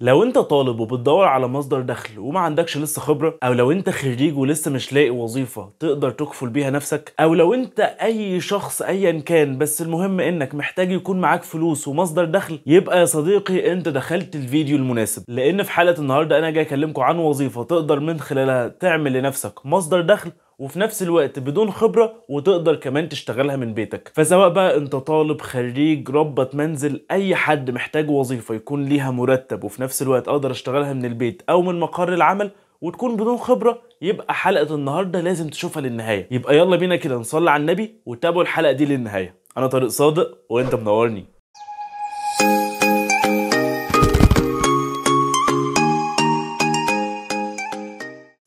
لو انت طالب وبتدور على مصدر دخل وما عندكش لسه خبره او لو انت خريج ولسه مش لاقي وظيفه تقدر تكفل بيها نفسك او لو انت اي شخص ايا كان بس المهم انك محتاج يكون معاك فلوس ومصدر دخل يبقى يا صديقي انت دخلت الفيديو المناسب لان في حلقه النهارده انا جاي اكلمكم عن وظيفه تقدر من خلالها تعمل لنفسك مصدر دخل وفي نفس الوقت بدون خبرة وتقدر كمان تشتغلها من بيتك فسواء بقى انت طالب خريج ربة منزل اي حد محتاج وظيفة يكون ليها مرتب وفي نفس الوقت اقدر اشتغلها من البيت او من مقر العمل وتكون بدون خبرة يبقى حلقة النهاردة لازم تشوفها للنهاية يبقى يلا بينا كده نصلي على النبي وتابعوا الحلقة دي للنهاية انا طارق صادق وانت منورني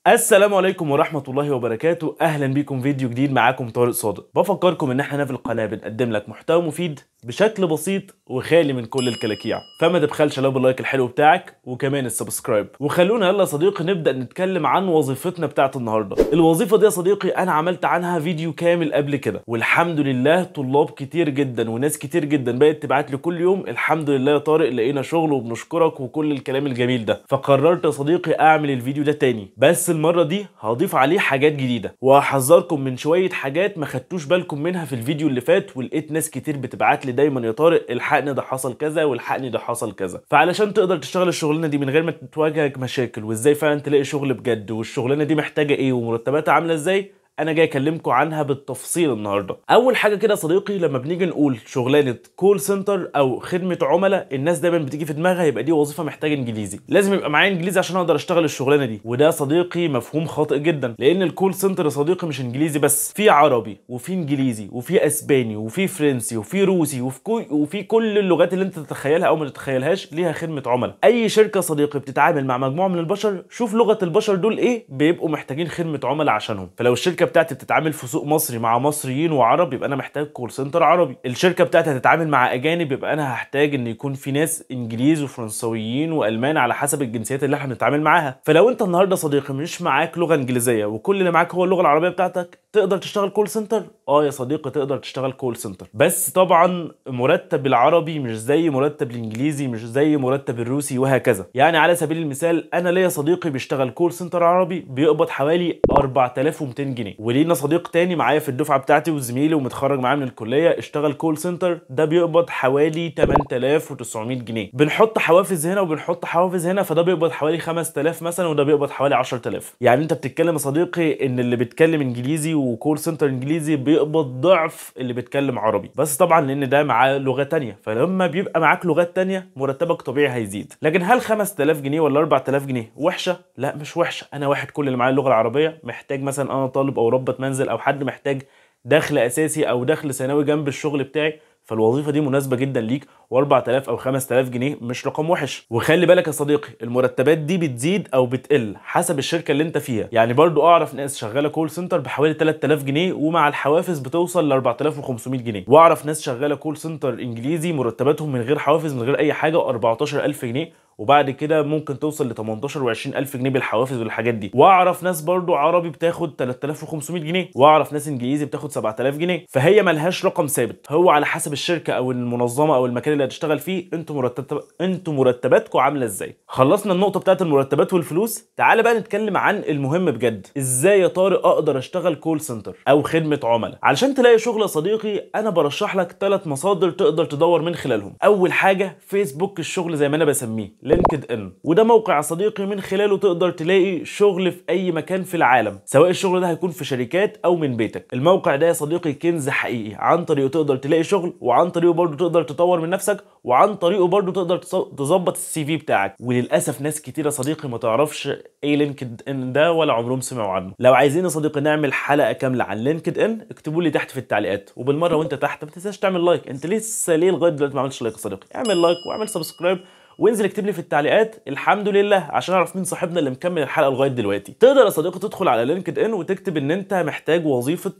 السلام عليكم ورحمة الله وبركاته أهلا بكم فيديو جديد معاكم طارق صادق بفكركم إن احنا في القناة بنقدم لك محتوى مفيد بشكل بسيط وخالي من كل الكلاكيع فما تبخلش لو باللايك الحلو بتاعك وكمان السبسكرايب وخلونا يلا يا صديقي نبدا نتكلم عن وظيفتنا بتاعت النهارده الوظيفه دي يا صديقي انا عملت عنها فيديو كامل قبل كده والحمد لله طلاب كتير جدا وناس كتير جدا بقت تبعت لي كل يوم الحمد لله يا طارق لقينا شغل وبنشكرك وكل الكلام الجميل ده فقررت يا صديقي اعمل الفيديو ده تاني بس المره دي هضيف عليه حاجات جديده وهحذركم من شويه حاجات ما خدتوش بالكم منها في الفيديو اللي فات ولقيت ناس كتير بتبعت لي دايما يا طارق الحقني ده حصل كذا والحقني ده حصل كذا فعلشان تقدر تشتغل الشغلانه دي من غير ما تواجهك مشاكل وازاي فعلا تلاقي شغل بجد والشغلانه دي محتاجه ايه ومرتباتها عامله ازاي انا جاي اكلمكم عنها بالتفصيل النهارده اول حاجه كده صديقي لما بنيجي نقول شغلانه كول سنتر او خدمه عملاء الناس دايما بتيجي في دماغها يبقى دي وظيفه محتاجه انجليزي لازم يبقى معايا انجليزي عشان اقدر اشتغل الشغلانه دي وده صديقي مفهوم خاطئ جدا لان الكول سنتر يا صديقي مش انجليزي بس في عربي وفي انجليزي وفي اسباني وفي فرنسي وفي روسي وفي كو... وفي كل اللغات اللي انت تتخيلها او ما تتخيلهاش ليها خدمه عملاء اي شركه صديقي بتتعامل مع مجموعه من البشر شوف لغه البشر دول ايه بيبقوا محتاجين خدمه عملاء عشانهم فلو الشركه بتاعتي بتتعامل في سوق مصري مع مصريين وعرب يبقى انا محتاج كول سنتر عربي الشركه بتاعتي هتتعامل مع اجانب يبقى انا هحتاج ان يكون في ناس انجليز وفرنسويين والمان على حسب الجنسيات اللي احنا بنتعامل معاها فلو انت النهارده صديقي مش معاك لغه انجليزيه وكل اللي معاك هو اللغه العربيه بتاعتك تقدر تشتغل كول سنتر اه يا صديقي تقدر تشتغل كول سنتر بس طبعا مرتب العربي مش زي مرتب الانجليزي مش زي مرتب الروسي وهكذا يعني على سبيل المثال انا ليا صديقي بيشتغل كول سنتر عربي بيقبض حوالي 4200 جنيه ولينا صديق تاني معايا في الدفعه بتاعتي وزميلي ومتخرج معايا من الكليه اشتغل كول سنتر ده بيقبض حوالي 8900 جنيه بنحط حوافز هنا وبنحط حوافز هنا فده بيقبض حوالي 5000 مثلا وده بيقبض حوالي 10000 يعني انت بتتكلم يا صديقي ان اللي بيتكلم انجليزي وكول سنتر انجليزي بيقبض ضعف اللي بيتكلم عربي بس طبعا لان ده معاه لغه تانية فلما بيبقى معاك لغات تانية مرتبك طبيعي هيزيد لكن هل 5000 جنيه ولا 4000 جنيه وحشه لا مش وحشه انا واحد كل اللي معايا اللغه العربيه محتاج مثلا انا طالب او او ربة منزل او حد محتاج دخل اساسي او دخل ثانوي جنب الشغل بتاعي فالوظيفه دي مناسبه جدا ليك و4000 او 5000 جنيه مش رقم وحش وخلي بالك يا صديقي المرتبات دي بتزيد او بتقل حسب الشركه اللي انت فيها يعني برضو اعرف ناس شغاله كول سنتر بحوالي 3000 جنيه ومع الحوافز بتوصل ل 4500 جنيه واعرف ناس شغاله كول سنتر انجليزي مرتباتهم من غير حوافز من غير اي حاجه 14000 جنيه وبعد كده ممكن توصل ل 18 و20 الف جنيه بالحوافز والحاجات دي واعرف ناس برضو عربي بتاخد 3500 جنيه واعرف ناس انجليزي بتاخد 7000 جنيه فهي ملهاش رقم ثابت هو على حسب الشركه او المنظمه او المكان اللي هتشتغل فيه انتوا مرتب انتوا مرتباتكم عامله ازاي خلصنا النقطه بتاعت المرتبات والفلوس تعال بقى نتكلم عن المهم بجد ازاي يا طارق اقدر اشتغل كول سنتر او خدمه عملاء علشان تلاقي شغل يا صديقي انا برشح لك ثلاث مصادر تقدر تدور من خلالهم اول حاجه فيسبوك الشغل زي ما انا بسميه لينكد ان وده موقع صديقي من خلاله تقدر تلاقي شغل في اي مكان في العالم سواء الشغل ده هيكون في شركات او من بيتك الموقع ده يا صديقي كنز حقيقي عن طريقه تقدر تلاقي شغل وعن طريقه برضه تقدر تطور من نفسك وعن طريقه برضه تقدر تظبط السي في بتاعك وللاسف ناس كتيره صديقي ما تعرفش ايه لينكد ان ده ولا عمرهم سمعوا عنه لو عايزين يا صديقي نعمل حلقه كامله عن لينكد ان اكتبوا لي تحت في التعليقات وبالمره وانت تحت ما تنساش تعمل لايك انت لسه ليه لغايه دلوقتي ما عملتش لايك يا صديقي اعمل لايك واعمل سبسكرايب وانزل اكتب لي في التعليقات الحمد لله عشان اعرف مين صاحبنا اللي مكمل الحلقه لغايه دلوقتي تقدر يا صديقي تدخل على لينكد ان وتكتب ان انت محتاج وظيفه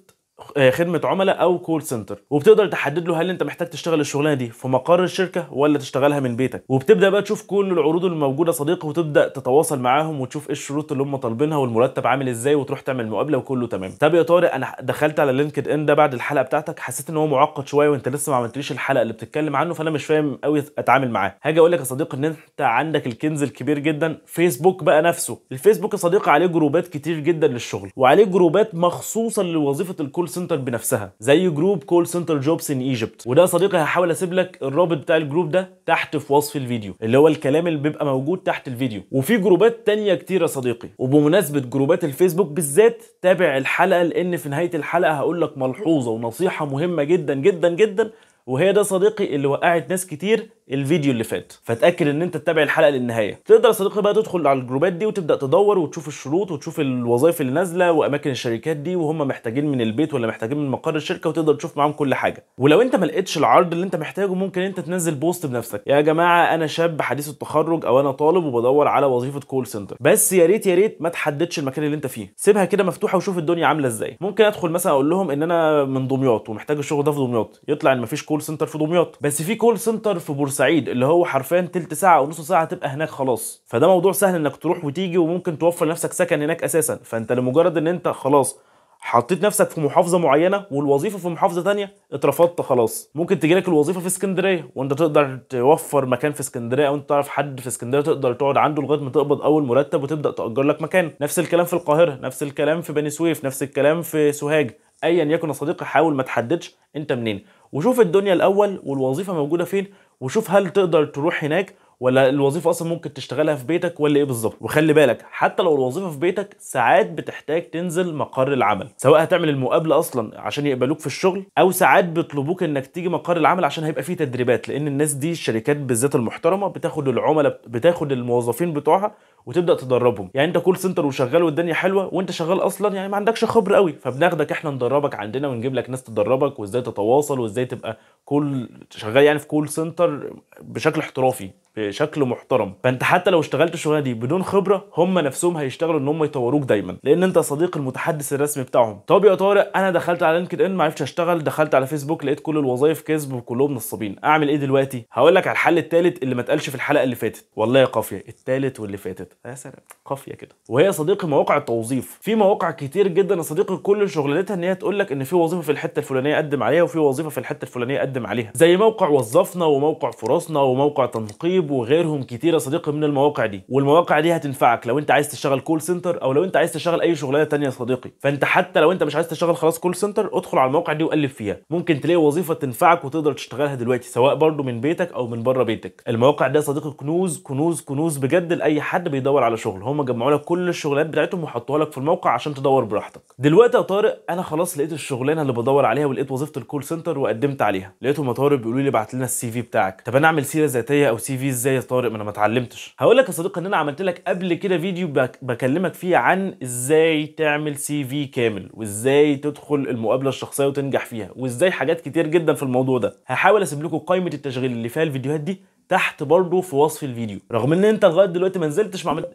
آه، خدمه عملاء او كول سنتر وبتقدر تحدد له هل انت محتاج تشتغل الشغلانه دي في مقر الشركه ولا تشتغلها من بيتك وبتبدا بقى تشوف كل العروض الموجوده صديقة وتبدا تتواصل معاهم وتشوف ايه الشروط اللي هم طالبينها والمرتب عامل ازاي وتروح تعمل مقابله وكله تمام طب يا طارق انا دخلت على لينكد ان ده بعد الحلقه بتاعتك حسيت ان هو معقد شويه وانت لسه ما عملتليش الحلقه اللي بتتكلم عنه فانا مش فاهم قوي اتعامل معاه هاجي اقول لك يا صديقي ان انت عندك الكنز الكبير جدا فيسبوك بقى نفسه الفيسبوك يا صديقي عليه جروبات كتير جدا للشغل وعليه جروبات مخصوصه لوظيفه الكول كول سنتر بنفسها زي جروب كول سنتر جوبز ان ايجيبت وده صديقي هحاول اسيب لك الرابط بتاع الجروب ده تحت في وصف الفيديو اللي هو الكلام اللي بيبقى موجود تحت الفيديو وفي جروبات تانية كتير يا صديقي وبمناسبة جروبات الفيسبوك بالذات تابع الحلقة لان في نهاية الحلقة هقول لك ملحوظة ونصيحة مهمة جدا جدا جدا وهي ده صديقي اللي وقعت ناس كتير الفيديو اللي فات فاتاكد ان انت تتابع الحلقه للنهايه تقدر يا صديقي بقى تدخل على الجروبات دي وتبدا تدور وتشوف الشروط وتشوف الوظائف اللي نازله واماكن الشركات دي وهم محتاجين من البيت ولا محتاجين من مقر الشركه وتقدر تشوف معاهم كل حاجه ولو انت ما لقيتش العرض اللي انت محتاجه ممكن انت تنزل بوست بنفسك يا جماعه انا شاب حديث التخرج او انا طالب وبدور على وظيفه كول سنتر بس يا ريت يا ريت ما تحددش المكان اللي انت فيه سيبها كده مفتوحه وشوف الدنيا عامله ازاي ممكن ادخل مثلا اقول لهم ان انا من دمياط ومحتاج الشغل ده في دمياط يطلع ان مفيش كول سنتر في دمياط بس في كول سنتر في بورس بورسعيد اللي هو حرفيا تلت ساعه او نص ساعه تبقى هناك خلاص فده موضوع سهل انك تروح وتيجي وممكن توفر لنفسك سكن هناك اساسا فانت لمجرد ان انت خلاص حطيت نفسك في محافظة معينة والوظيفة في محافظة تانية اترفضت خلاص ممكن تجيلك الوظيفة في اسكندرية وانت تقدر توفر مكان في اسكندرية او انت تعرف حد في اسكندرية تقدر تقعد عنده لغاية ما تقبض اول مرتب وتبدأ تأجر لك مكان نفس الكلام في القاهرة نفس الكلام في بني سويف نفس الكلام في سوهاج ايا يكن صديقي حاول ما تحددش انت منين وشوف الدنيا الاول والوظيفة موجودة فين وشوف هل تقدر تروح هناك ولا الوظيفه اصلا ممكن تشتغلها في بيتك ولا ايه بالظبط وخلي بالك حتى لو الوظيفه في بيتك ساعات بتحتاج تنزل مقر العمل سواء هتعمل المقابله اصلا عشان يقبلوك في الشغل او ساعات بيطلبوك انك تيجي مقر العمل عشان هيبقى فيه تدريبات لان الناس دي الشركات بالذات المحترمه بتاخد العملاء بتاخد الموظفين بتوعها وتبدا تدربهم يعني انت كول سنتر وشغال والدنيا حلوه وانت شغال اصلا يعني ما عندكش خبر قوي فبناخدك احنا ندربك عندنا ونجيب لك ناس تدربك وازاي تتواصل وازاي تبقى كل شغال يعني في كول سنتر بشكل احترافي بشكل محترم فانت حتى لو اشتغلت الشغلانه دي بدون خبره هم نفسهم هيشتغلوا ان هم يطوروك دايما لان انت صديق المتحدث الرسمي بتاعهم طب يا طارق انا دخلت على لينكد ان ما عرفتش اشتغل دخلت على فيسبوك لقيت كل الوظائف كذب وكلهم نصابين اعمل ايه دلوقتي هقول لك على الحل الثالث اللي ما اتقالش في الحلقه اللي فاتت والله يا قافيه الثالث واللي فاتت يا سلام قافيه كده وهي صديقي مواقع التوظيف في مواقع كتير جدا صديق صديقي كل شغلانتها ان هي تقول لك ان في وظيفه في الحته الفلانيه قدم عليها وفي وظيفه في الحته الفلانيه قدم بنقدم عليها زي موقع وظفنا وموقع فرصنا وموقع تنقيب وغيرهم كتير يا صديقي من المواقع دي والمواقع دي هتنفعك لو انت عايز تشتغل كول سنتر او لو انت عايز تشتغل اي شغلانه تانية يا صديقي فانت حتى لو انت مش عايز تشتغل خلاص كول سنتر ادخل على المواقع دي وقلب فيها ممكن تلاقي وظيفه تنفعك وتقدر تشتغلها دلوقتي سواء برضو من بيتك او من بره بيتك المواقع ده صديقي كنوز كنوز كنوز بجد لاي حد بيدور على شغل هم جمعوا لك كل الشغلات بتاعتهم وحطوها لك في الموقع عشان تدور براحتك دلوقتي يا طارق انا خلاص لقيت الشغلانه اللي بدور عليها ولقيت وظيفه الكول سنتر وقدمت عليها لقيتهم يا طارق بيقولوا لي ابعت لنا السي في بتاعك طب انا اعمل سيره ذاتيه او سي في ازاي يا طارق ما انا ما اتعلمتش هقول لك يا صديقي ان انا عملت لك قبل كده فيديو بكلمك فيه عن ازاي تعمل سي في كامل وازاي تدخل المقابله الشخصيه وتنجح فيها وازاي حاجات كتير جدا في الموضوع ده هحاول اسيب لكم قائمه التشغيل اللي فيها الفيديوهات دي تحت برضه في وصف الفيديو رغم ان انت لغايه دلوقتي ما نزلتش ما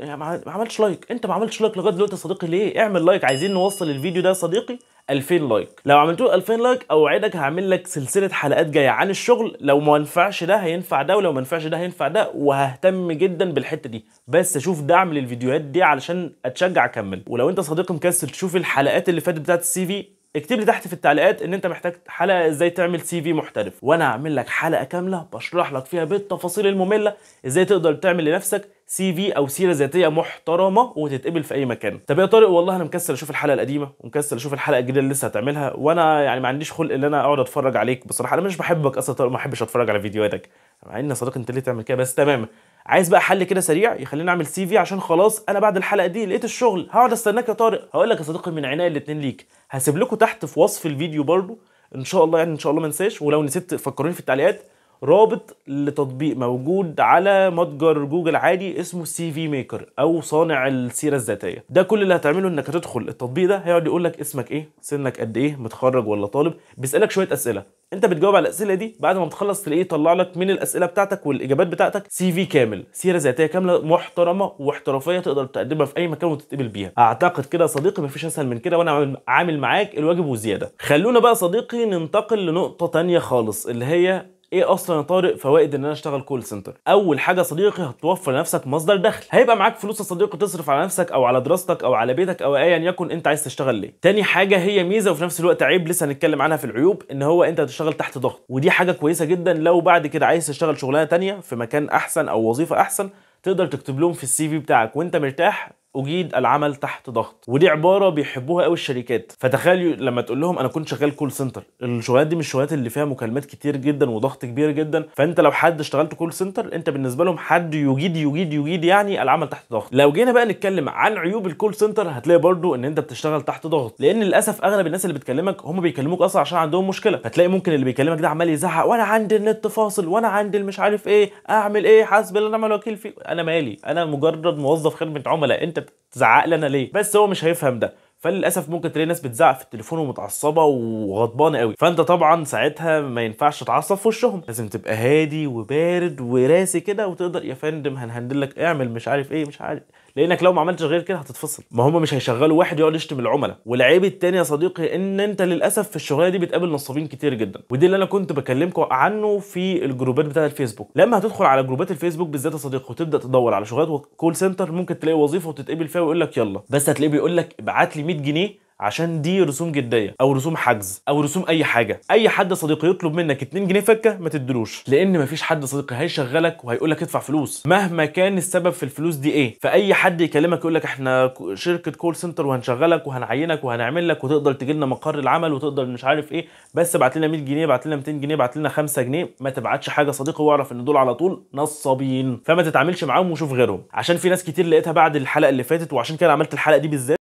عملتش لايك انت ما عملتش لايك لغايه دلوقتي يا صديقي ليه اعمل لايك عايزين نوصل الفيديو ده يا صديقي 2000 لايك لو عملتوه 2000 لايك اوعدك هعمل لك سلسله حلقات جايه عن الشغل لو ما ينفعش ده هينفع ده ولو ما ينفعش ده هينفع ده وههتم جدا بالحته دي بس اشوف دعم للفيديوهات دي علشان اتشجع اكمل ولو انت صديق مكسل تشوف الحلقات اللي فاتت بتاعت السي في اكتب لي تحت في التعليقات ان انت محتاج حلقه ازاي تعمل سي في محترف وانا هعمل لك حلقه كامله بشرح لك فيها بالتفاصيل الممله ازاي تقدر تعمل لنفسك سي في او سيره ذاتيه محترمه وتتقبل في اي مكان طب يا طارق والله انا مكسل اشوف الحلقه القديمه ومكسل اشوف الحلقه الجديده اللي لسه هتعملها وانا يعني ما عنديش خلق ان انا اقعد اتفرج عليك بصراحه انا مش بحبك اصلا طارق ما بحبش اتفرج على فيديوهاتك مع ان يا صديقي انت ليه تعمل كده بس تمام عايز بقى حل كده سريع يخليني اعمل سي في عشان خلاص انا بعد الحلقه دي لقيت الشغل هقعد استناك يا طارق هقول لك يا صديقي من عينيا الاثنين ليك هسيب لكم تحت في وصف الفيديو برضو ان شاء الله يعني ان شاء الله ما انساش ولو نسيت فكروني في التعليقات رابط لتطبيق موجود على متجر جوجل عادي اسمه سي في ميكر او صانع السيره الذاتيه ده كل اللي هتعمله انك هتدخل التطبيق ده هيقعد يقول لك اسمك ايه سنك قد ايه متخرج ولا طالب بيسالك شويه اسئله انت بتجاوب على الاسئله دي بعد ما بتخلص تلاقيه يطلع لك من الاسئله بتاعتك والاجابات بتاعتك سي في كامل سيره ذاتيه كامله محترمه واحترافيه تقدر تقدمها في اي مكان وتتقبل بيها اعتقد كده يا صديقي مفيش اسهل من كده وانا عامل معاك الواجب وزياده خلونا بقى صديقي ننتقل لنقطه تانية خالص اللي هي ايه اصلا يا طارق فوائد ان انا اشتغل كول سنتر اول حاجه صديقي هتوفر لنفسك مصدر دخل هيبقى معاك فلوس يا صديقي تصرف على نفسك او على دراستك او على بيتك او ايا يعني يكن انت عايز تشتغل ليه تاني حاجه هي ميزه وفي نفس الوقت عيب لسه هنتكلم عنها في العيوب ان هو انت هتشتغل تحت ضغط ودي حاجه كويسه جدا لو بعد كده عايز تشتغل شغلانه تانية في مكان احسن او وظيفه احسن تقدر تكتب لهم في السي في بتاعك وانت مرتاح اجيد العمل تحت ضغط ودي عباره بيحبوها قوي الشركات فتخيل لما تقول لهم انا كنت شغال كول سنتر الشغلانات دي من الشغلات اللي فيها مكالمات كتير جدا وضغط كبير جدا فانت لو حد اشتغلت كول سنتر انت بالنسبه لهم حد يجيد يجيد يجيد يعني العمل تحت ضغط لو جينا بقى نتكلم عن عيوب الكول سنتر هتلاقي برضو ان انت بتشتغل تحت ضغط لان للاسف اغلب الناس اللي بتكلمك هم بيكلموك اصلا عشان عندهم مشكله فتلاقي ممكن اللي بيكلمك ده عمال يزعق وانا عندي النت فاصل وانا عندي مش عارف ايه اعمل ايه حاسب انا ونعم الوكيل فيه انا مالي انا مجرد موظف خدمه عملاء انت بتزعق لي انا ليه بس هو مش هيفهم ده فللاسف ممكن تلاقي ناس بتزعق في التليفون ومتعصبه وغضبانه قوي فانت طبعا ساعتها ما ينفعش تتعصب في وشهم لازم تبقى هادي وبارد وراسي كده وتقدر يا فندم هنهندلك اعمل مش عارف ايه مش عارف لانك لو ما عملتش غير كده هتتفصل ما هم مش هيشغلوا واحد يقعد يشتم العملاء والعيب التاني يا صديقي ان انت للاسف في الشغلانه دي بتقابل نصابين كتير جدا ودي اللي انا كنت بكلمكم عنه في الجروبات بتاعه الفيسبوك لما هتدخل على جروبات الفيسبوك بالذات يا صديقي وتبدا تدور على شغلات كول سنتر ممكن تلاقي وظيفه وتتقبل فيها ويقول لك يلا بس هتلاقيه بيقول لك ابعت لي 100 جنيه عشان دي رسوم جديه او رسوم حجز او رسوم اي حاجه اي حد صديقي يطلب منك 2 جنيه فكه ما تدلوش لان مفيش حد صديقي هيشغلك وهيقول لك ادفع فلوس مهما كان السبب في الفلوس دي ايه فاي حد يكلمك يقول لك احنا شركه كول سنتر وهنشغلك وهنعينك وهنعمل لك وتقدر تجي لنا مقر العمل وتقدر مش عارف ايه بس ابعت لنا 100 جنيه ابعت لنا 200 جنيه ابعت لنا 5 جنيه ما تبعتش حاجه صديقي واعرف ان دول على طول نصابين فما تتعاملش معاهم وشوف غيرهم عشان في ناس كتير لقيتها بعد الحلقه اللي فاتت وعشان كده عملت الحلقه دي بالذات